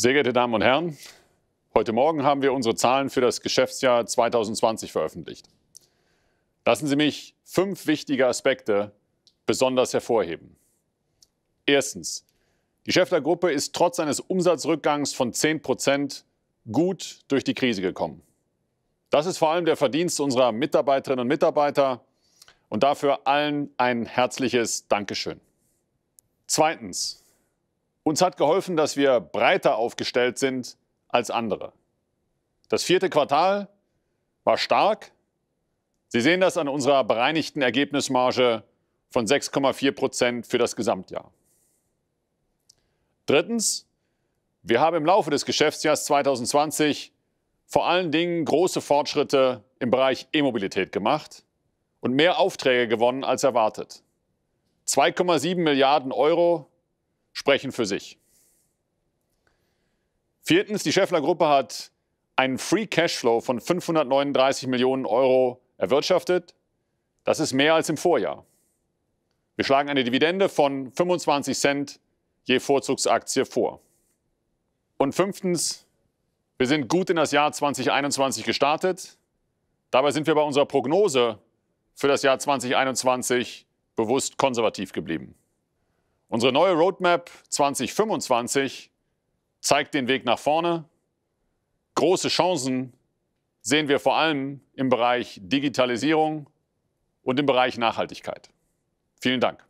Sehr geehrte Damen und Herren, heute Morgen haben wir unsere Zahlen für das Geschäftsjahr 2020 veröffentlicht. Lassen Sie mich fünf wichtige Aspekte besonders hervorheben. Erstens, die Schäffler Gruppe ist trotz eines Umsatzrückgangs von 10 Prozent gut durch die Krise gekommen. Das ist vor allem der Verdienst unserer Mitarbeiterinnen und Mitarbeiter und dafür allen ein herzliches Dankeschön. Zweitens, uns hat geholfen, dass wir breiter aufgestellt sind als andere. Das vierte Quartal war stark. Sie sehen das an unserer bereinigten Ergebnismarge von 6,4 Prozent für das Gesamtjahr. Drittens, wir haben im Laufe des Geschäftsjahres 2020 vor allen Dingen große Fortschritte im Bereich E-Mobilität gemacht und mehr Aufträge gewonnen als erwartet. 2,7 Milliarden Euro sprechen für sich. Viertens, die Schäffler-Gruppe hat einen Free Cashflow von 539 Millionen Euro erwirtschaftet. Das ist mehr als im Vorjahr. Wir schlagen eine Dividende von 25 Cent je Vorzugsaktie vor. Und fünftens, wir sind gut in das Jahr 2021 gestartet. Dabei sind wir bei unserer Prognose für das Jahr 2021 bewusst konservativ geblieben. Unsere neue Roadmap 2025 zeigt den Weg nach vorne. Große Chancen sehen wir vor allem im Bereich Digitalisierung und im Bereich Nachhaltigkeit. Vielen Dank.